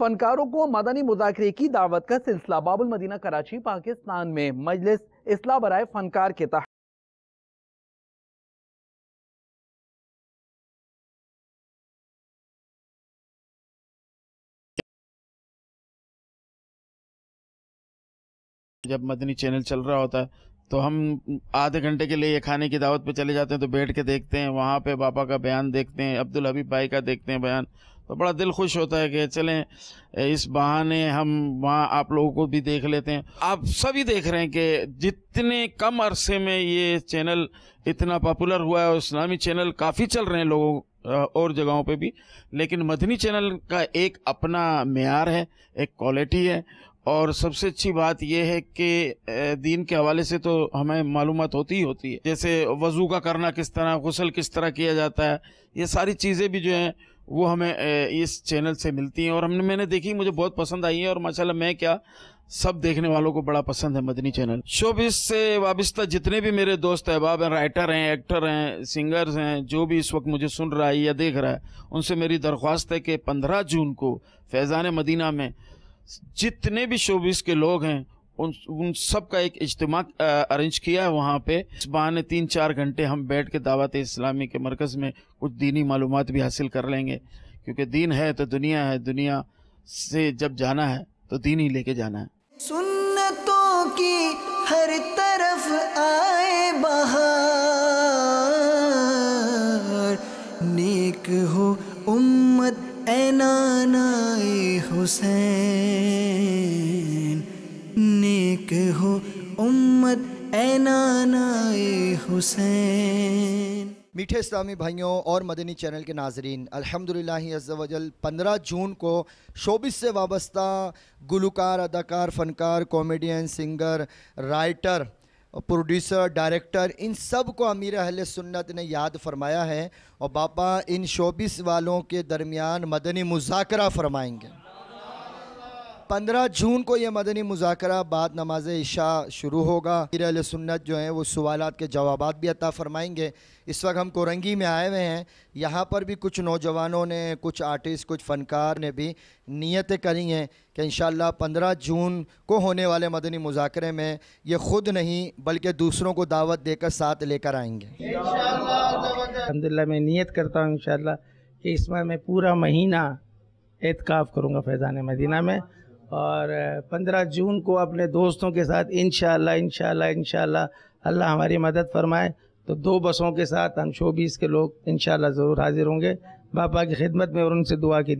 फनकारों को मदनी मुजाकरे की दावत का सिलसिला बाबुल मदीना कराची पाकिस्तान में मजलिस इसला बराए फनकार के तहत जब मदनी चैनल चल रहा होता है तो हम आधे घंटे के लिए ये खाने की दावत पे चले जाते हैं तो बैठ के देखते हैं वहाँ पे बाबा का बयान देखते हैं अब्दुल हबीब भाई का देखते हैं बयान तो बड़ा दिल खुश होता है कि चलें इस बहाने हम वहाँ आप लोगों को भी देख लेते हैं आप सभी देख रहे हैं कि जितने कम अरसे में ये चैनल इतना पॉपुलर हुआ है और इस्लामी चैनल काफ़ी चल रहे हैं लोगों और जगहों पे भी लेकिन मदनी चैनल का एक अपना मैार है एक क्वालिटी है और सबसे अच्छी बात यह है कि दीन के हवाले से तो हमें मालूम होती ही होती है जैसे वज़ू का करना किस तरह गसल किस तरह किया जाता है ये सारी चीज़ें भी जो हैं वो हमें इस चैनल से मिलती हैं और हमने मैंने देखी मुझे बहुत पसंद आई है और माशाल्लाह मैं क्या सब देखने वालों को बड़ा पसंद है मदनी चैनल शोबिस से वाबस्ता जितने भी मेरे दोस्त अहबाब हैं राइटर हैं एक्टर हैं सिंगर्स हैं जो भी इस वक्त मुझे सुन रहा है या देख रहा है उनसे मेरी दरख्वास्त है कि पंद्रह जून को फैज़ान मदीना में जितने भी शोबिस के लोग हैं उन उन सब का एक इज्तम अरेंज किया है वहाँ पे इस बहाने तीन चार घंटे हम बैठ के दावत इस्लामी के मरकज़ में कुछ दीनी मालूम भी हासिल कर लेंगे क्योंकि दीन है तो दुनिया है दुनिया से जब जाना है तो दीन ही लेके जाना है सुन्नतों की हर तरफ आए बहार नेक हो उम्मत ऐ नाना हुसैन हुसैन मीठे इस्लामी भाइयों और मदनी चैनल के नाजरीन अल्हम्दुलिल्लाह अज़्ज़वजल 15 जून को शोबिस से वाबस्ता गुलकार अदाकार फ़नकार comedian singer writer producer director इन सब को अमीर अहल सुन्नत ने याद फरमाया है और बापा इन शोबिस वालों के दरमियान मदनी मुजाकर फरमाएंगे पंद्रह जून को यह मदनी मुजाकरा बाद नमाज इशा शुरू होगा फिर सुन्नत जो हैं वो सवाल के जवाब भी अता फ़रमाएंगे इस वक्त हम कोरंगी में आए हुए हैं यहाँ पर भी कुछ नौजवानों ने कुछ आर्टिस्ट कुछ फ़नकार ने भी नीयतें करी हैं कि इन पंद्रह जून को होने वाले मदनी मुजाकरे में ये ख़ुद नहीं बल्कि दूसरों को दावत देकर साथ लेकर आएंगे अलहमदिल्ला मैं नीयत करता हूँ इन कि इसमें मैं पूरा महीना एतकाफ़ करूँगा फैज़ान मदीना में और पंद्रह जून को अपने दोस्तों के साथ इन शह इन अल्लाह हमारी मदद फरमाए तो दो बसों के साथ हम शोबीस के लोग इन ज़रूर हाज़िर होंगे बापा की खिदमत में और उनसे दुआ की